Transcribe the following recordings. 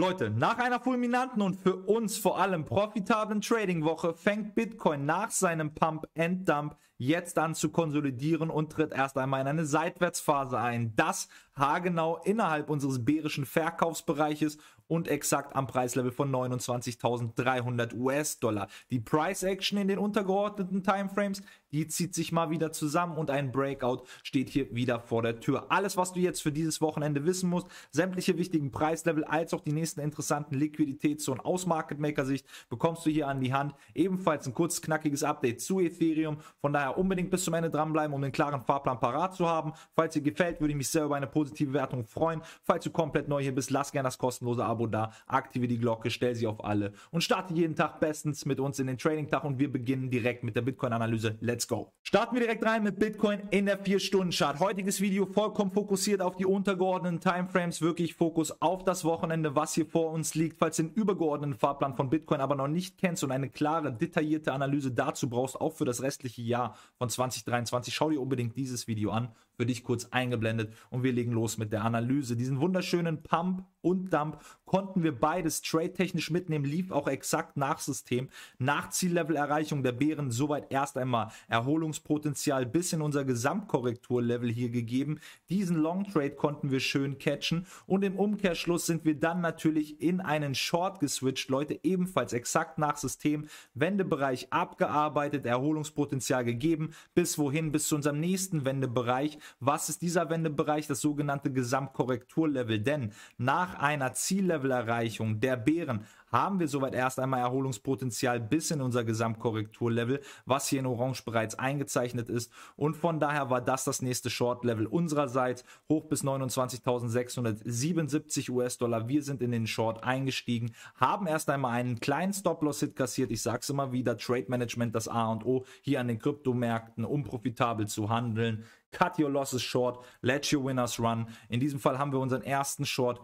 Leute, nach einer fulminanten und für uns vor allem profitablen Trading-Woche fängt Bitcoin nach seinem Pump-End-Dump jetzt an zu konsolidieren und tritt erst einmal in eine Seitwärtsphase ein. Das haargenau innerhalb unseres bärischen Verkaufsbereiches und exakt am Preislevel von 29.300 US-Dollar. Die Price-Action in den untergeordneten Timeframes, die zieht sich mal wieder zusammen und ein Breakout steht hier wieder vor der Tür. Alles, was du jetzt für dieses Wochenende wissen musst, sämtliche wichtigen Preislevel als auch die nächsten interessanten Liquiditätszonen aus Market Maker Sicht bekommst du hier an die Hand. Ebenfalls ein kurz knackiges Update zu Ethereum. Von daher unbedingt bis zum Ende dranbleiben, um den klaren Fahrplan parat zu haben. Falls dir gefällt, würde ich mich sehr über eine positive Wertung freuen. Falls du komplett neu hier bist, lass gerne das kostenlose Abo Abo da, aktiviere die Glocke, stell sie auf alle und starte jeden Tag bestens mit uns in den Trading-Tag und wir beginnen direkt mit der Bitcoin-Analyse. Let's go! Starten wir direkt rein mit Bitcoin in der 4-Stunden-Chart. Heutiges Video vollkommen fokussiert auf die untergeordneten Timeframes, wirklich Fokus auf das Wochenende, was hier vor uns liegt. Falls du den übergeordneten Fahrplan von Bitcoin aber noch nicht kennst und eine klare, detaillierte Analyse dazu brauchst, auch für das restliche Jahr von 2023, schau dir unbedingt dieses Video an für dich kurz eingeblendet und wir legen los mit der Analyse. Diesen wunderschönen Pump und Dump konnten wir beides trade-technisch mitnehmen, lief auch exakt nach System, nach Ziellevelerreichung der Bären, soweit erst einmal Erholungspotenzial bis in unser Gesamtkorrekturlevel hier gegeben. Diesen Long-Trade konnten wir schön catchen und im Umkehrschluss sind wir dann natürlich in einen Short geswitcht, Leute, ebenfalls exakt nach System, Wendebereich abgearbeitet, Erholungspotenzial gegeben, bis wohin, bis zu unserem nächsten Wendebereich, was ist dieser Wendebereich? Das sogenannte Gesamtkorrekturlevel. Denn nach einer Ziellevelerreichung der Bären haben wir soweit erst einmal Erholungspotenzial bis in unser Gesamtkorrekturlevel, was hier in Orange bereits eingezeichnet ist. Und von daher war das das nächste Short-Level unsererseits, hoch bis 29.677 US-Dollar. Wir sind in den Short eingestiegen, haben erst einmal einen kleinen Stop-Loss-Hit kassiert. Ich sage es immer wieder, Trade-Management das A und O hier an den Kryptomärkten, um profitabel zu handeln. Cut your losses short, let your winners run. In diesem Fall haben wir unseren ersten Short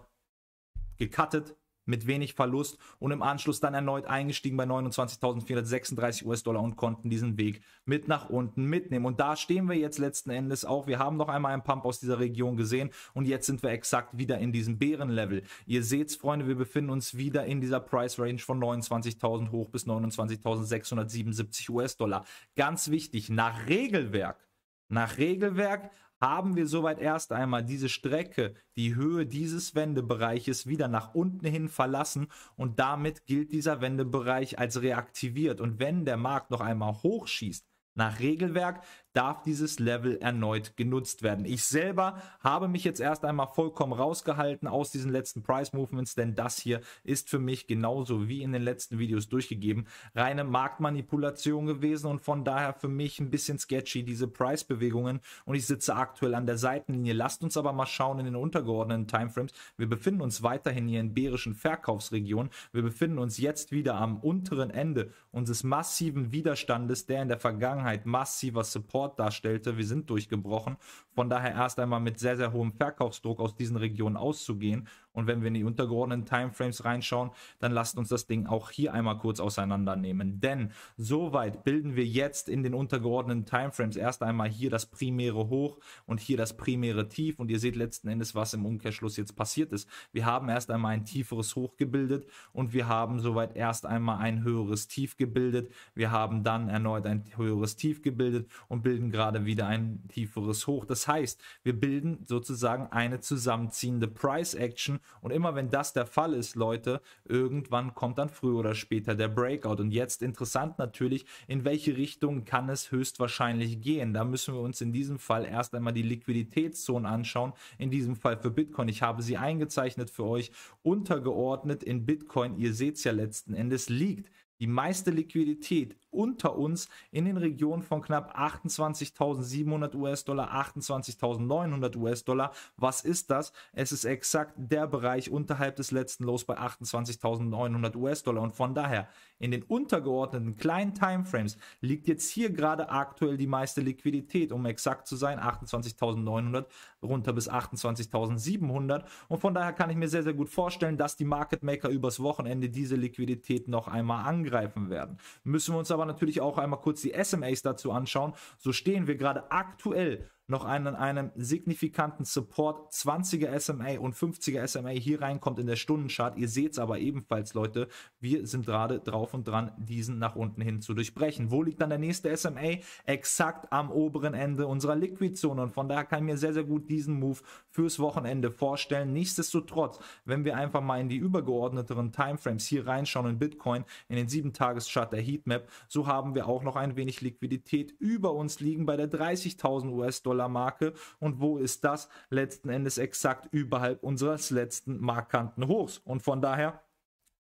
gecuttet mit wenig Verlust und im Anschluss dann erneut eingestiegen bei 29.436 US-Dollar und konnten diesen Weg mit nach unten mitnehmen. Und da stehen wir jetzt letzten Endes auch. Wir haben noch einmal einen Pump aus dieser Region gesehen und jetzt sind wir exakt wieder in diesem Bärenlevel. Ihr seht's, Freunde, wir befinden uns wieder in dieser Price Range von 29.000 hoch bis 29.677 US-Dollar. Ganz wichtig, nach Regelwerk nach Regelwerk haben wir soweit erst einmal diese Strecke, die Höhe dieses Wendebereiches wieder nach unten hin verlassen und damit gilt dieser Wendebereich als reaktiviert. Und wenn der Markt noch einmal hochschießt, nach Regelwerk darf dieses Level erneut genutzt werden. Ich selber habe mich jetzt erst einmal vollkommen rausgehalten aus diesen letzten Price Movements, denn das hier ist für mich genauso wie in den letzten Videos durchgegeben reine Marktmanipulation gewesen und von daher für mich ein bisschen sketchy diese Price Bewegungen und ich sitze aktuell an der Seitenlinie. Lasst uns aber mal schauen in den untergeordneten Timeframes. Wir befinden uns weiterhin hier in bärischen Verkaufsregionen. Wir befinden uns jetzt wieder am unteren Ende unseres massiven Widerstandes, der in der Vergangenheit massiver Support Support darstellte. Wir sind durchgebrochen. Von daher erst einmal mit sehr, sehr hohem Verkaufsdruck aus diesen Regionen auszugehen und wenn wir in die untergeordneten Timeframes reinschauen, dann lasst uns das Ding auch hier einmal kurz auseinandernehmen. Denn soweit bilden wir jetzt in den untergeordneten Timeframes erst einmal hier das primäre Hoch und hier das primäre Tief. Und ihr seht letzten Endes, was im Umkehrschluss jetzt passiert ist. Wir haben erst einmal ein tieferes Hoch gebildet und wir haben soweit erst einmal ein höheres Tief gebildet. Wir haben dann erneut ein höheres Tief gebildet und bilden gerade wieder ein tieferes Hoch. Das heißt, wir bilden sozusagen eine zusammenziehende Price Action und immer wenn das der Fall ist, Leute, irgendwann kommt dann früher oder später der Breakout. Und jetzt interessant natürlich, in welche Richtung kann es höchstwahrscheinlich gehen. Da müssen wir uns in diesem Fall erst einmal die Liquiditätszone anschauen. In diesem Fall für Bitcoin. Ich habe sie eingezeichnet für euch, untergeordnet in Bitcoin. Ihr seht es ja letzten Endes liegt die meiste Liquidität unter uns in den Regionen von knapp 28.700 US-Dollar, 28.900 US-Dollar. Was ist das? Es ist exakt der Bereich unterhalb des letzten Lows bei 28.900 US-Dollar. Und von daher, in den untergeordneten kleinen Timeframes liegt jetzt hier gerade aktuell die meiste Liquidität, um exakt zu sein, 28.900 runter bis 28.700. Und von daher kann ich mir sehr, sehr gut vorstellen, dass die Market Maker übers Wochenende diese Liquidität noch einmal angreifen werden. Müssen wir uns aber natürlich auch einmal kurz die SMAs dazu anschauen. So stehen wir gerade aktuell noch einen, einen signifikanten Support 20er SMA und 50er SMA hier reinkommt in der Stundenchart. Ihr seht es aber ebenfalls, Leute. Wir sind gerade drauf und dran, diesen nach unten hin zu durchbrechen. Wo liegt dann der nächste SMA? Exakt am oberen Ende unserer Liquidzone Und von daher kann ich mir sehr, sehr gut diesen Move fürs Wochenende vorstellen. Nichtsdestotrotz, wenn wir einfach mal in die übergeordneteren Timeframes hier reinschauen in Bitcoin, in den 7-Tages-Chart der Heatmap, so haben wir auch noch ein wenig Liquidität über uns liegen bei der 30.000 US-Dollar Dollar Marke und wo ist das letzten Endes exakt überhalb unseres letzten markanten Hochs und von daher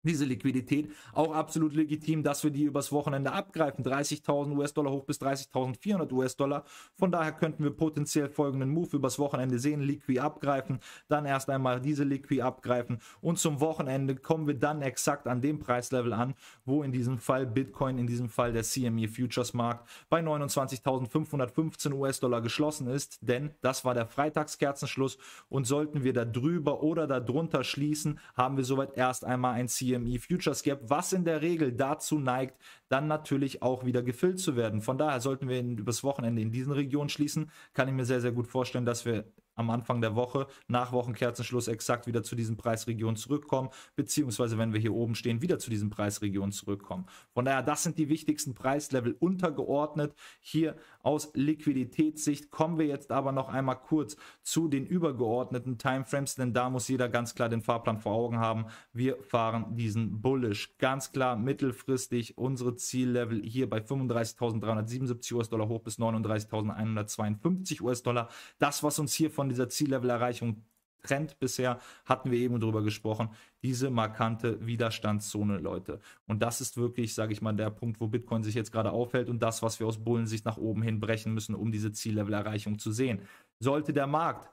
diese Liquidität auch absolut legitim, dass wir die übers Wochenende abgreifen. 30.000 US-Dollar hoch bis 30.400 US-Dollar. Von daher könnten wir potenziell folgenden Move übers Wochenende sehen. Liqui abgreifen, dann erst einmal diese Liqui abgreifen und zum Wochenende kommen wir dann exakt an dem Preislevel an, wo in diesem Fall Bitcoin, in diesem Fall der CME Futures Markt bei 29.515 US-Dollar geschlossen ist, denn das war der Freitagskerzenschluss und sollten wir da drüber oder darunter schließen, haben wir soweit erst einmal ein Ziel GME Futures Gap, was in der Regel dazu neigt, dann natürlich auch wieder gefüllt zu werden. Von daher sollten wir in, übers Wochenende in diesen Regionen schließen. Kann ich mir sehr, sehr gut vorstellen, dass wir am Anfang der Woche nach Wochenkerzenschluss exakt wieder zu diesen Preisregionen zurückkommen, beziehungsweise wenn wir hier oben stehen, wieder zu diesen Preisregionen zurückkommen. Von daher, das sind die wichtigsten Preislevel untergeordnet. Hier aus Liquiditätssicht kommen wir jetzt aber noch einmal kurz zu den übergeordneten Timeframes, denn da muss jeder ganz klar den Fahrplan vor Augen haben. Wir fahren diesen bullish. Ganz klar mittelfristig unsere Ziellevel hier bei 35.377 US-Dollar hoch bis 39.152 US-Dollar. Das, was uns hier von von dieser Ziellevelerreichung trennt bisher, hatten wir eben drüber gesprochen, diese markante Widerstandszone, Leute. Und das ist wirklich, sage ich mal, der Punkt, wo Bitcoin sich jetzt gerade aufhält und das, was wir aus Bullensicht nach oben hin brechen müssen, um diese Ziellevelerreichung zu sehen. Sollte der Markt,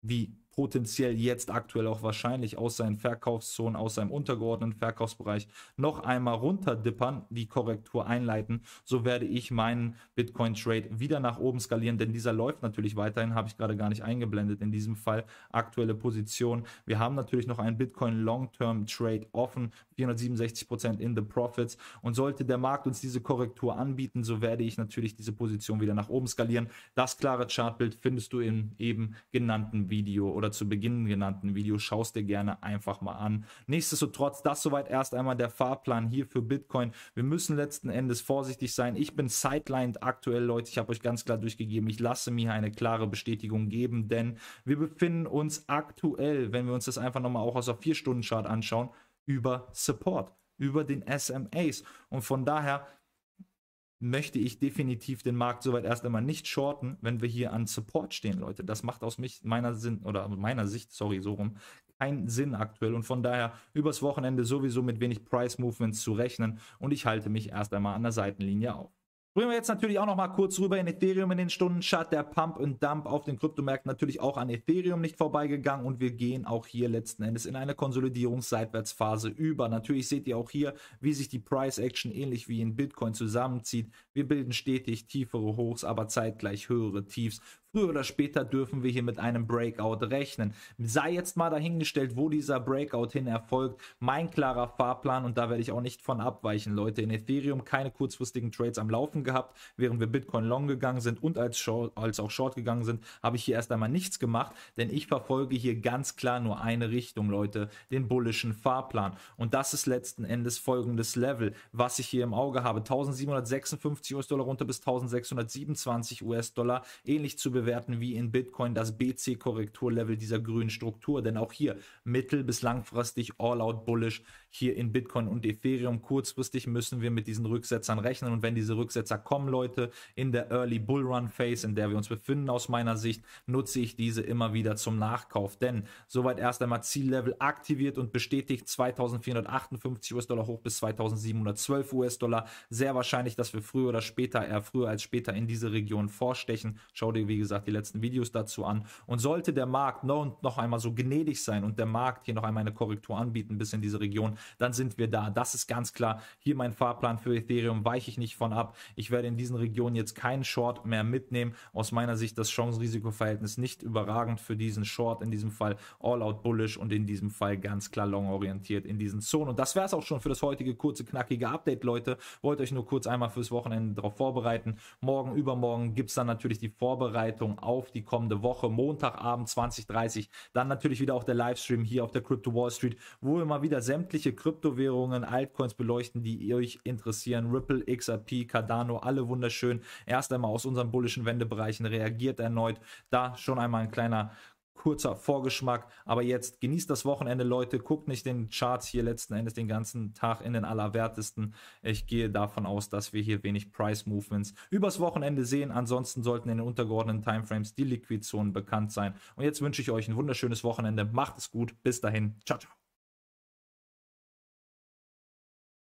wie potenziell jetzt aktuell auch wahrscheinlich aus seinen Verkaufszonen, aus seinem untergeordneten Verkaufsbereich noch einmal runterdippern, die Korrektur einleiten, so werde ich meinen Bitcoin-Trade wieder nach oben skalieren, denn dieser läuft natürlich weiterhin, habe ich gerade gar nicht eingeblendet, in diesem Fall aktuelle Position. Wir haben natürlich noch einen Bitcoin-Long-Term-Trade offen, 467% in the Profits und sollte der Markt uns diese Korrektur anbieten, so werde ich natürlich diese Position wieder nach oben skalieren. Das klare Chartbild findest du im eben genannten Video oder oder zu Beginn genannten Video. Schaust dir gerne einfach mal an. Nichtsdestotrotz, das soweit erst einmal der Fahrplan hier für Bitcoin. Wir müssen letzten Endes vorsichtig sein. Ich bin sidelined aktuell, Leute. Ich habe euch ganz klar durchgegeben. Ich lasse mir eine klare Bestätigung geben, denn wir befinden uns aktuell, wenn wir uns das einfach nochmal auch aus der 4-Stunden-Chart anschauen, über Support, über den SMAs. Und von daher möchte ich definitiv den Markt soweit erst einmal nicht shorten, wenn wir hier an Support stehen, Leute. Das macht aus mich, meiner Sinn oder meiner Sicht, sorry, so rum, keinen Sinn aktuell und von daher übers Wochenende sowieso mit wenig Price Movements zu rechnen und ich halte mich erst einmal an der Seitenlinie auf. Springen wir jetzt natürlich auch nochmal kurz rüber in Ethereum in den Stundenchart. Der Pump und Dump auf den Kryptomärkten natürlich auch an Ethereum nicht vorbeigegangen und wir gehen auch hier letzten Endes in eine Konsolidierungsseitwärtsphase über. Natürlich seht ihr auch hier, wie sich die Price Action ähnlich wie in Bitcoin zusammenzieht. Wir bilden stetig tiefere Hochs, aber zeitgleich höhere Tiefs. Früher oder später dürfen wir hier mit einem Breakout rechnen. Sei jetzt mal dahingestellt, wo dieser Breakout hin erfolgt. Mein klarer Fahrplan und da werde ich auch nicht von abweichen, Leute. In Ethereum keine kurzfristigen Trades am Laufen gehabt, während wir Bitcoin long gegangen sind und als, Short, als auch short gegangen sind, habe ich hier erst einmal nichts gemacht, denn ich verfolge hier ganz klar nur eine Richtung, Leute, den bullischen Fahrplan. Und das ist letzten Endes folgendes Level, was ich hier im Auge habe. 1756 US-Dollar runter bis 1627 US-Dollar, ähnlich zu bewerten bewerten wie in Bitcoin das BC-Korrekturlevel dieser grünen Struktur. Denn auch hier mittel- bis langfristig all-out bullish hier in Bitcoin und Ethereum. Kurzfristig müssen wir mit diesen Rücksetzern rechnen. Und wenn diese Rücksetzer kommen, Leute, in der Early Bull Run Phase, in der wir uns befinden, aus meiner Sicht, nutze ich diese immer wieder zum Nachkauf. Denn soweit erst einmal Ziellevel aktiviert und bestätigt 2458 US-Dollar hoch bis 2712 US-Dollar. Sehr wahrscheinlich, dass wir früher oder später, eher früher als später in diese Region vorstechen. Schau dir, wie gesagt, gesagt, die letzten Videos dazu an. Und sollte der Markt noch, einmal so gnädig sein und der Markt hier noch einmal eine Korrektur anbieten bis in diese Region, dann sind wir da. Das ist ganz klar. Hier mein Fahrplan für Ethereum, weiche ich nicht von ab. Ich werde in diesen Regionen jetzt keinen Short mehr mitnehmen. Aus meiner Sicht das Chance-Risiko-Verhältnis nicht überragend für diesen Short, in diesem Fall All-Out Bullish und in diesem Fall ganz klar long orientiert in diesen Zonen. Und das wäre es auch schon für das heutige kurze, knackige Update, Leute. Wollte euch nur kurz einmal fürs Wochenende darauf vorbereiten. Morgen, übermorgen gibt es dann natürlich die Vorbereitung Vorbereitung auf die kommende Woche. Montagabend 20.30 Dann natürlich wieder auch der Livestream hier auf der Crypto Wall Street, wo wir mal wieder sämtliche Kryptowährungen, Altcoins beleuchten, die euch interessieren. Ripple, XRP, Cardano, alle wunderschön. Erst einmal aus unseren bullischen Wendebereichen reagiert erneut. Da schon einmal ein kleiner kurzer Vorgeschmack. Aber jetzt genießt das Wochenende, Leute. Guckt nicht den Charts hier letzten Endes den ganzen Tag in den Allerwertesten. Ich gehe davon aus, dass wir hier wenig Price Movements übers Wochenende sehen. Ansonsten sollten in den untergeordneten Timeframes die Liquidzonen bekannt sein. Und jetzt wünsche ich euch ein wunderschönes Wochenende. Macht es gut. Bis dahin. Ciao, ciao.